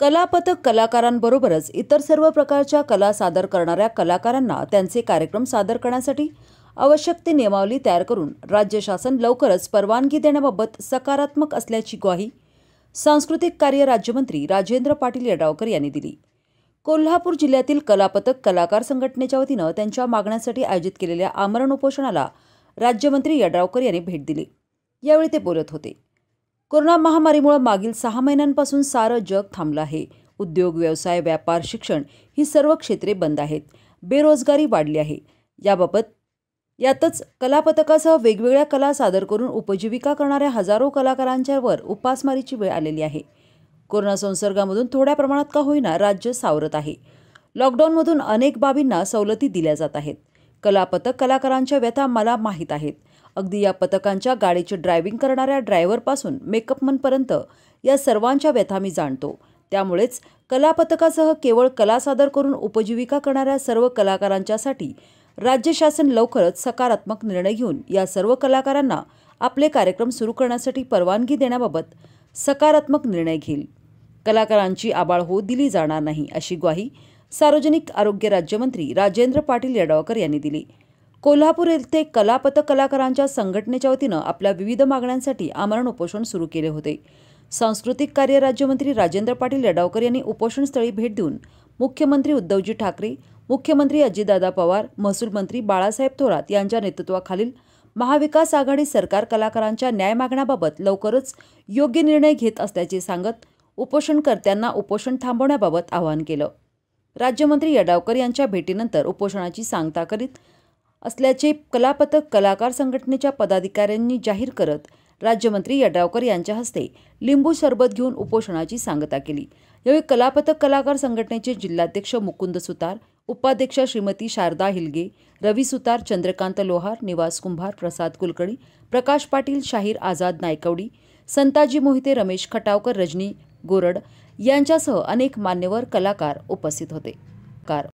कलापथक कलाकारांबरोबरच इतर सर्व प्रकारच्या कला सादर करणाऱ्या कलाकारांना त्यांचे कार्यक्रम सादर करण्यासाठी आवश्यक ती नियमावली तयार करून राज्य शासन लवकरच परवानगी देण्याबाबत सकारात्मक असल्याची ग्वाही सांस्कृतिक कार्य राज्यमंत्री राजेंद्र पाटील यडावकर यांनी दिली कोल्हापूर जिल्ह्यातील कलापथक कलाकार संघटनेच्या वतीनं त्यांच्या मागण्यांसाठी आयोजित केलेल्या आमरण उपोषणाला राज्यमंत्री यड्रावकर यांनी भेट दिली यावेळी ते बोलत होते कोरोना महामारीमुळे मागील सहा महिन्यांपासून सारं जग थांबलं आहे उद्योग व्यवसाय व्यापार शिक्षण ही सर्व क्षेत्रे बंद आहेत बेरोजगारी वाढली आहे याबाबत यातच कलापथकासह वेगवेगळ्या कला सादर करून उपजीविका करणाऱ्या हजारो कलाकारांच्यावर उपासमारीची वेळ आलेली आहे कोरोना संसर्गामधून थोड्या प्रमाणात का होईना राज्य सावरत आहे लॉकडाऊनमधून अनेक बाबींना सवलती दिल्या जात आहेत कलापथक कलाकारांच्या व्यथा मला माहीत आहेत अगदी या पथकांच्या गाडीचे ड्रायव्हिंग करणाऱ्या ड्रायव्हरपासून मेकअपमनपर्यंत या सर्वांच्या व्यथा मी जाणतो त्यामुळेच कला पथकासह केवळ कला सादर करून उपजीविका करणाऱ्या सर्व कलाकारांच्यासाठी राज्य शासन लवकरच सकारात्मक निर्णय घेऊन या सर्व कलाकारांना आपले कार्यक्रम सुरू करण्यासाठी परवानगी देण्याबाबत सकारात्मक निर्णय घेईल कलाकारांची आबाळ होऊ दिली जाणार नाही अशी ग्वाही सार्वजनिक आरोग्य राज्यमंत्री राजेंद्र पाटील यडावकर यांनी दिली कोल्हापूर येथे कलापथक कलाकारांच्या संघटनेच्या वतीनं आपल्या विविध मागण्यांसाठी आमरण उपोषण सुरू केले होते सांस्कृतिक कार्य राज्यमंत्री राजेंद्र पाटील यडावकर यांनी उपोषणस्थळी भेट देऊन मुख्यमंत्री उद्धवजी ठाकरे मुख्यमंत्री अजितदादा पवार महसूल मंत्री बाळासाहेब थोरात यांच्या नेतृत्वाखालील महाविकास आघाडी सरकार कलाकारांच्या न्याय मागण्याबाबत लवकरच योग्य निर्णय घेत असल्याचे सांगत उपोषणकर्त्यांना उपोषण थांबवण्याबाबत आवाहन केलं राज्यमंत्री यडावकर यांच्या भेटीनंतर उपोषणाची सांगता करीत असल्याचे कलापथक कलाकार संघटनेच्या पदाधिकाऱ्यांनी जाहीर करत राज्यमंत्री यड्रावकर यांच्या हस्ते लिंबू सरबत घेऊन उपोषणाची सांगता केली यावेळी कलापथक कलाकार संघटनेचे जिल्हाध्यक्ष मुकुंद सुतार उपाध्यक्ष श्रीमती शारदा हिलगे रवी सुतार चंद्रकांत लोहार निवास कुंभार प्रसाद कुलकर्णी प्रकाश पाटील शाहीर आझाद नायकवडी संताजी मोहिते रमेश खटावकर रजनी गोरड यांच्यासह अनेक मान्यवर कलाकार उपस्थित होते कार